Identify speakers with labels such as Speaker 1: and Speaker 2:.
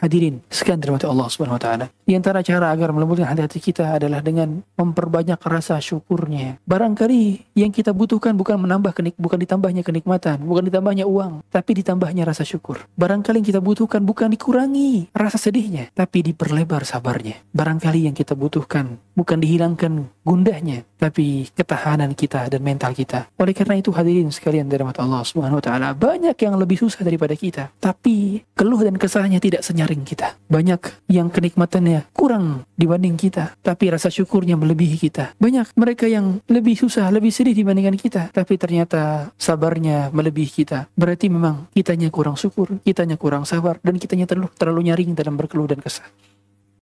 Speaker 1: Hadirin, sekian
Speaker 2: terima Allah Subhanahu wa taala.
Speaker 1: Di antara cara agar melembutkan hati-hati kita adalah dengan memperbanyak rasa syukurnya. Barangkali yang kita butuhkan bukan menambah kenik bukan ditambahnya kenikmatan, bukan ditambahnya uang, tapi ditambahnya rasa syukur. Barangkali yang kita butuhkan bukan dikurangi rasa sedihnya, tapi diperlebar sabarnya. Barangkali yang kita butuhkan bukan dihilangkan gundahnya tapi ketahanan kita dan mental kita oleh karena itu hadirin sekalian dari mata Allah subhanahu wa ta'ala banyak yang lebih susah daripada kita tapi keluh dan kesahnya tidak senyaring kita banyak yang kenikmatannya kurang dibanding kita tapi rasa syukurnya melebihi kita banyak mereka yang lebih susah lebih sedih dibandingkan kita tapi ternyata sabarnya melebihi kita berarti memang kitanya kurang syukur kitanya kurang sabar dan kitanya terlalu, terlalu nyaring dalam berkeluh dan kesah